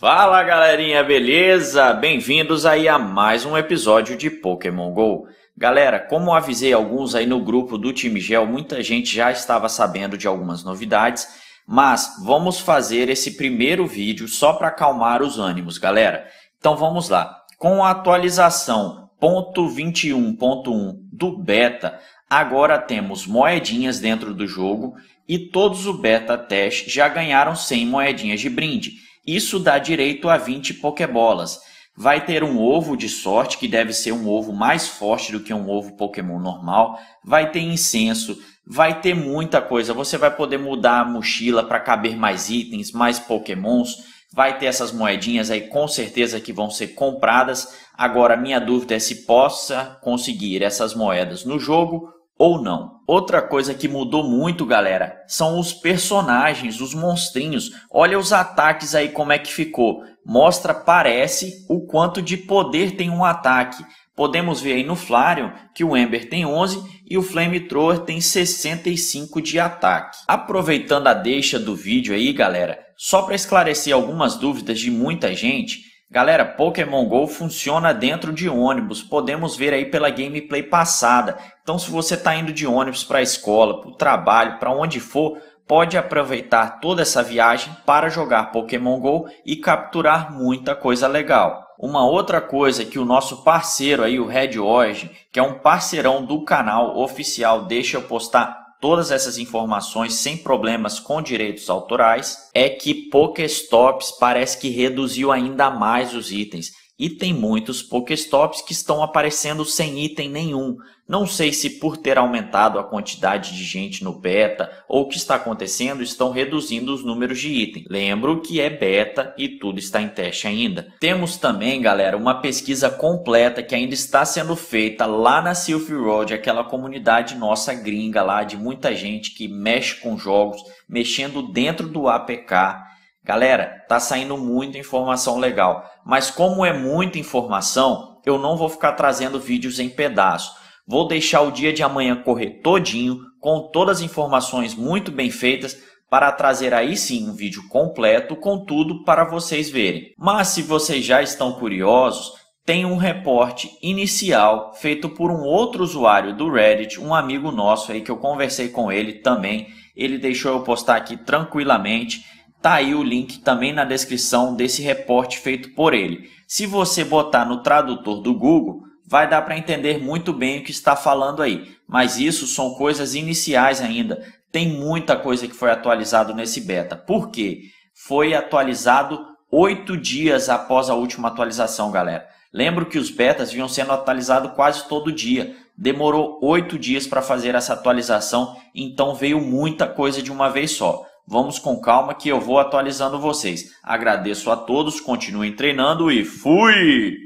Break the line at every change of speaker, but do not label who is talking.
Fala galerinha, beleza? Bem-vindos aí a mais um episódio de Pokémon GO. Galera, como avisei alguns aí no grupo do Time Gel, muita gente já estava sabendo de algumas novidades, mas vamos fazer esse primeiro vídeo só para acalmar os ânimos, galera. Então vamos lá. Com a atualização 21.1 do beta, agora temos moedinhas dentro do jogo e todos o beta test já ganharam 100 moedinhas de brinde. Isso dá direito a 20 Pokébolas. Vai ter um ovo de sorte, que deve ser um ovo mais forte do que um ovo Pokémon normal. Vai ter incenso, vai ter muita coisa. Você vai poder mudar a mochila para caber mais itens, mais Pokémons. Vai ter essas moedinhas aí com certeza que vão ser compradas. Agora, minha dúvida é se possa conseguir essas moedas no jogo ou não. Outra coisa que mudou muito, galera, são os personagens, os monstrinhos. Olha os ataques aí como é que ficou. Mostra, parece, o quanto de poder tem um ataque. Podemos ver aí no Flareon que o Ember tem 11 e o Flamethrower tem 65 de ataque. Aproveitando a deixa do vídeo aí, galera, só para esclarecer algumas dúvidas de muita gente, Galera, Pokémon GO funciona dentro de ônibus, podemos ver aí pela gameplay passada. Então se você está indo de ônibus para a escola, para o trabalho, para onde for, pode aproveitar toda essa viagem para jogar Pokémon GO e capturar muita coisa legal. Uma outra coisa que o nosso parceiro aí, o Red Orge, que é um parceirão do canal oficial, deixa eu postar todas essas informações sem problemas com direitos autorais é que Pokestops parece que reduziu ainda mais os itens. E tem muitos Pokéstops que estão aparecendo sem item nenhum. Não sei se por ter aumentado a quantidade de gente no beta ou o que está acontecendo estão reduzindo os números de item. Lembro que é beta e tudo está em teste ainda. Temos também, galera, uma pesquisa completa que ainda está sendo feita lá na Silph Road, aquela comunidade nossa gringa lá de muita gente que mexe com jogos, mexendo dentro do APK Galera, tá saindo muita informação legal, mas como é muita informação, eu não vou ficar trazendo vídeos em pedaço. Vou deixar o dia de amanhã correr todinho, com todas as informações muito bem feitas, para trazer aí sim um vídeo completo com tudo para vocês verem. Mas se vocês já estão curiosos, tem um reporte inicial feito por um outro usuário do Reddit, um amigo nosso aí que eu conversei com ele também. Ele deixou eu postar aqui tranquilamente Tá aí o link também na descrição desse reporte feito por ele. Se você botar no tradutor do Google, vai dar para entender muito bem o que está falando aí. Mas isso são coisas iniciais ainda. Tem muita coisa que foi atualizado nesse beta. Por quê? Foi atualizado oito dias após a última atualização, galera. Lembro que os betas vinham sendo atualizados quase todo dia. Demorou oito dias para fazer essa atualização, então veio muita coisa de uma vez só. Vamos com calma que eu vou atualizando vocês. Agradeço a todos, continuem treinando e fui!